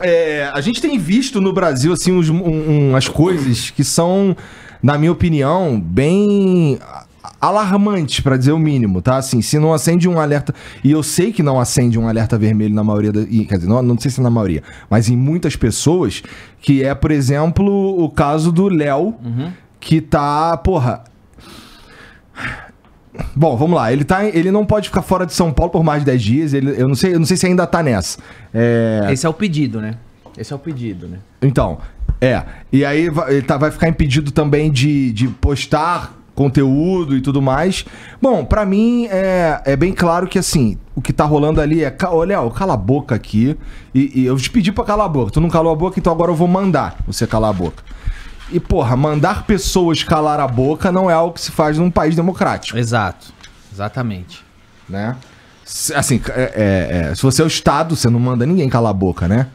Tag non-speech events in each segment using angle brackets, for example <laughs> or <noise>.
É, a gente tem visto no Brasil, assim, uns, um, umas coisas que são, na minha opinião, bem alarmantes, para dizer o mínimo, tá? Assim, se não acende um alerta, e eu sei que não acende um alerta vermelho na maioria, da, quer dizer, não, não sei se é na maioria, mas em muitas pessoas, que é, por exemplo, o caso do Léo, uhum. que tá, porra, Bom, vamos lá. Ele, tá, ele não pode ficar fora de São Paulo por mais de 10 dias. Ele, eu, não sei, eu não sei se ainda tá nessa. É... Esse é o pedido, né? Esse é o pedido, né? Então, é. E aí ele tá, vai ficar impedido também de, de postar conteúdo e tudo mais. Bom, para mim é, é bem claro que assim, o que tá rolando ali é, olha, ó, cala a boca aqui. E, e eu te pedi pra calar a boca. Tu não calou a boca, então agora eu vou mandar você calar a boca. E, porra, mandar pessoas calar a boca não é algo que se faz num país democrático. Exato. Exatamente. Né? Se, assim, é, é, é, se você é o Estado, você não manda ninguém calar a boca, né?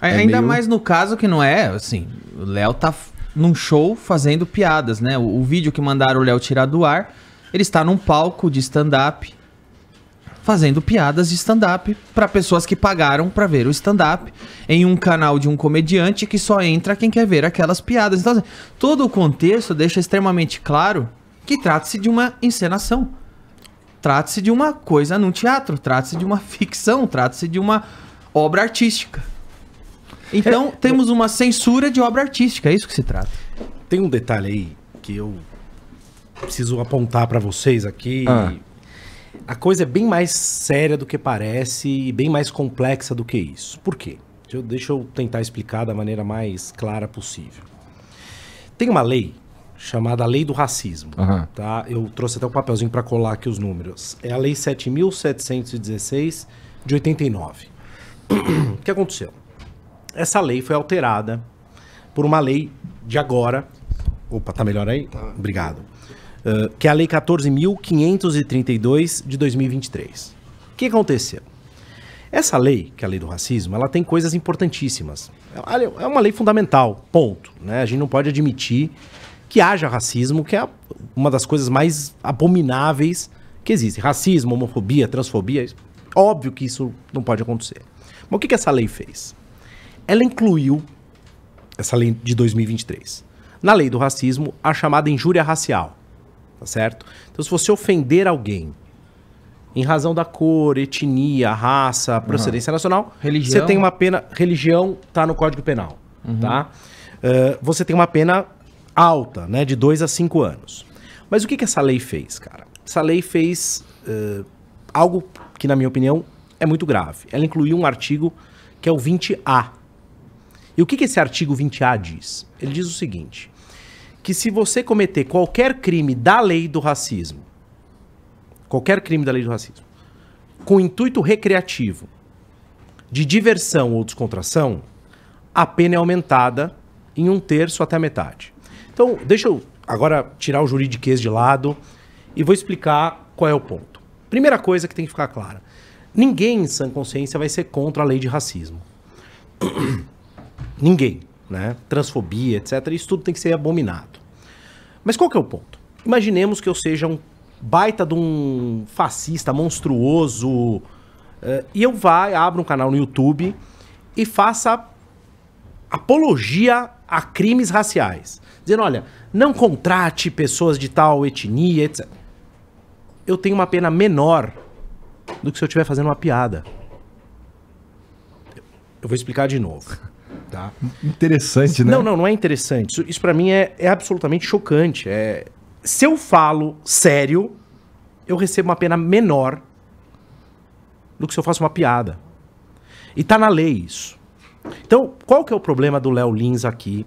É ainda meio... mais no caso que não é, assim, o Léo tá num show fazendo piadas, né? O, o vídeo que mandaram o Léo tirar do ar, ele está num palco de stand-up fazendo piadas de stand-up para pessoas que pagaram para ver o stand-up em um canal de um comediante que só entra quem quer ver aquelas piadas. Então, assim, todo o contexto deixa extremamente claro que trata-se de uma encenação. Trata-se de uma coisa num teatro, trata-se de uma <laughs> ficção, trata-se de uma obra artística. Então, é, temos uma censura de obra artística, é isso que se trata. Tem um detalhe aí que eu preciso apontar para vocês aqui. Ah. E a coisa é bem mais séria do que parece e bem mais complexa do que isso. Por quê? Deixa eu, deixa eu tentar explicar da maneira mais clara possível. Tem uma lei chamada Lei do Racismo. Uhum. Tá? Eu trouxe até um papelzinho para colar aqui os números. É a Lei 7.716 de 89. o que aconteceu? Essa lei foi alterada por uma lei de agora. Opa, tá melhor aí? Tá. Obrigado ah, que é a Lei 14.532 de 2023. O que aconteceu? Essa lei, que é a lei do racismo, ela tem coisas importantíssimas. É, é uma lei fundamental, ponto. Né? A gente não pode admitir que haja racismo, que é uma das coisas mais abomináveis que existe. Racismo, homofobia, transfobia, óbvio que isso não pode acontecer. Mas o que, que essa lei fez? Ela incluiu, essa lei de 2023, na lei do racismo, a chamada injúria racial tá certo? Então, se você ofender alguém em razão da cor, etnia, raça, procedência uhum. nacional, religião. você tem uma pena. Religião tá no Código Penal, uhum. tá? Uh, você tem uma pena alta, né, de dois a cinco anos. Mas o que, que essa lei fez, cara? Essa lei fez uh, algo que, na minha opinião, é muito grave. Ela incluiu um artigo que é o 20A. E o que, que esse artigo 20A diz? Ele diz o seguinte: que se você cometer qualquer crime da lei do racismo, qualquer crime da lei do racismo, com intuito recreativo, de diversão ou descontração, a pena é aumentada em um terço até metade. Então, deixa eu agora tirar o juridiquês de lado e vou explicar qual é o ponto. Primeira coisa que tem que ficar clara: ninguém em sã consciência vai ser contra a lei de racismo. <coughs> ninguém né? transfobia, etc. Isso tudo tem que ser abominado. Mas qual que é o ponto? Imaginemos que eu seja um baita de um fascista monstruoso uh, e eu vá, abro um canal no YouTube e faça apologia a crimes raciais. Dizendo, olha, não contrate pessoas de tal etnia, etc. Eu tenho uma pena menor do que se eu estiver fazendo uma piada. Eu vou explicar de novo. Tá. Interessante, né? Não, não, não é interessante. Isso, isso para mim é, é absolutamente chocante. É, se eu falo sério, eu recebo uma pena menor do que se eu faço uma piada. E tá na lei isso. Então, qual que é o problema do Léo Lins aqui?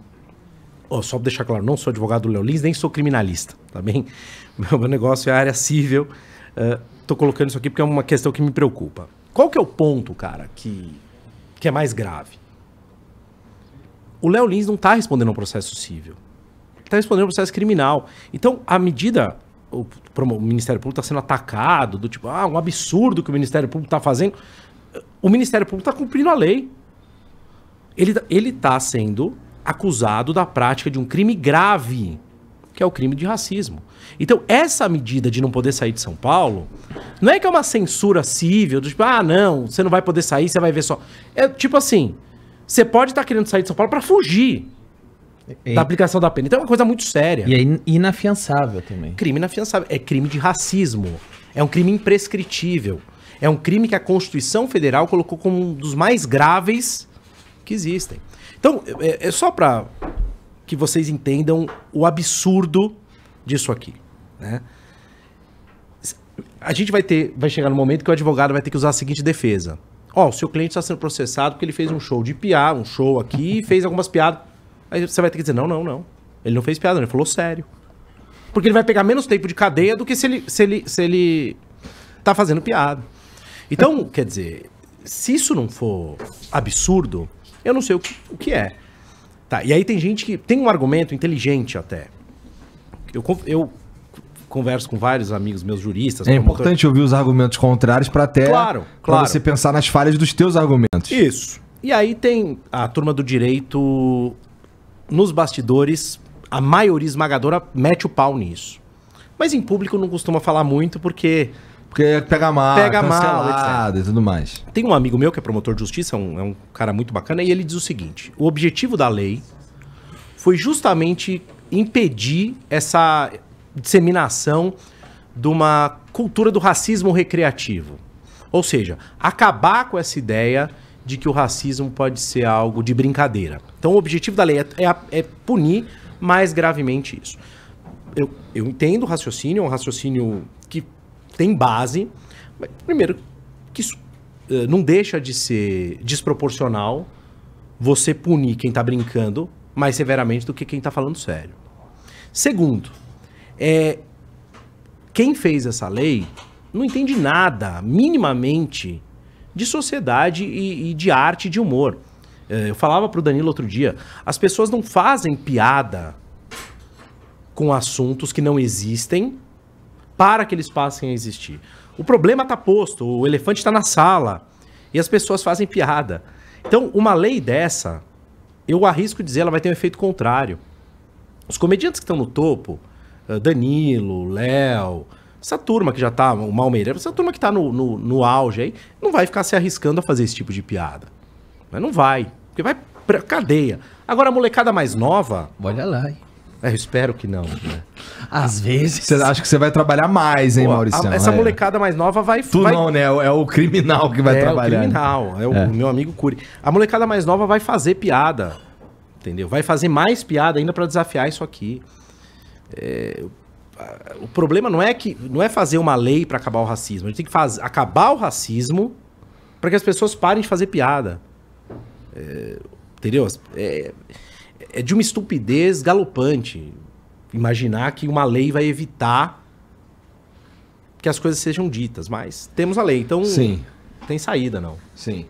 Oh, só pra deixar claro, não sou advogado do Léo Lins, nem sou criminalista, tá bem? <laughs> Meu negócio é a área civil. Uh, tô colocando isso aqui porque é uma questão que me preocupa. Qual que é o ponto, cara, que, que é mais grave? o Léo Lins não está respondendo a um processo civil. Está respondendo a um processo criminal. Então, à medida o, o Ministério Público está sendo atacado, do tipo, ah, um absurdo que o Ministério Público está fazendo, o Ministério Público está cumprindo a lei. Ele está tá sendo acusado da prática de um crime grave, que é o crime de racismo. Então, essa medida de não poder sair de São Paulo, não é que é uma censura civil, do tipo, ah, não, você não vai poder sair, você vai ver só. É tipo assim, você pode estar tá querendo sair de São Paulo para fugir e... da aplicação da pena. Então é uma coisa muito séria. E é inafiançável também. Crime inafiançável. É crime de racismo. É um crime imprescritível. É um crime que a Constituição Federal colocou como um dos mais graves que existem. Então, é, é, é só para que vocês entendam o absurdo disso aqui. Né? A gente vai ter, vai chegar no momento que o advogado vai ter que usar a seguinte defesa. Ó, o seu cliente está sendo processado porque ele fez um show de piada, um show aqui fez algumas piadas. Aí você vai ter que dizer, não, não, não. Ele não fez piada, ele falou sério. Porque ele vai pegar menos tempo de cadeia do que se ele, se ele, se ele tá fazendo piada. Então, quer dizer, se isso não for absurdo, eu não sei o que, o que é. Tá, e aí tem gente que tem um argumento inteligente até. Eu, eu converso com vários amigos meus juristas. É importante ouvir os argumentos contrários para até claro, claro. você pensar nas falhas dos teus argumentos. Isso. E aí tem a turma do direito nos bastidores, a maioria esmagadora mete o pau nisso. Mas em público não costuma falar muito porque porque pega mal, pega mal, etc. e tudo mais. Tem um amigo meu que é promotor de justiça, um, é um cara muito bacana, e ele diz o seguinte: o objetivo da lei foi justamente impedir essa disseminação de uma cultura do racismo recreativo. Ou seja, acabar com essa ideia de que o racismo pode ser algo de brincadeira. Então, o objetivo da lei é, é, é punir mais gravemente isso. Eu, eu entendo o raciocínio, é um raciocínio que tem base, mas, primeiro, que isso uh, não deixa de ser desproporcional você punir quem está brincando mais severamente do que quem está falando sério. Segundo, é, quem fez essa lei não entende nada, minimamente, de sociedade e, e de arte e de humor. É, eu falava para o Danilo outro dia, as pessoas não fazem piada com assuntos que não existem para que eles passem a existir. O problema está posto, o elefante está na sala e as pessoas fazem piada. Então, uma lei dessa, eu arrisco dizer, ela vai ter um efeito contrário. Os comediantes que estão no topo, eh, Danilo, Léo, essa turma que já tá, o Malmeira, essa turma que tá no, no, no, auge aí, não vai ficar se arriscando a fazer esse tipo de piada. Mas não vai, porque vai pra cadeia. Agora a molecada mais nova. Olha lá, hein? É, eu espero que não, né? Às vezes. Você acha que você vai trabalhar mais, hein, Pô, Maurício? essa é. molecada mais nova vai. Tu vai... não, né? É o criminal que vai é trabalhar. É o criminal, é o é. meu amigo Cury. A molecada mais nova vai fazer piada, entendeu? Vai fazer mais piada ainda para desafiar isso aqui. É, o problema não é que não é fazer uma lei para acabar o racismo. A gente tem que fazer acabar o racismo para que as pessoas parem de fazer piada. É, entendeu? É, é de uma estupidez galopante imaginar que uma lei vai evitar que as coisas sejam ditas, mas temos a lei, então Sim. tem saída, não. Sim.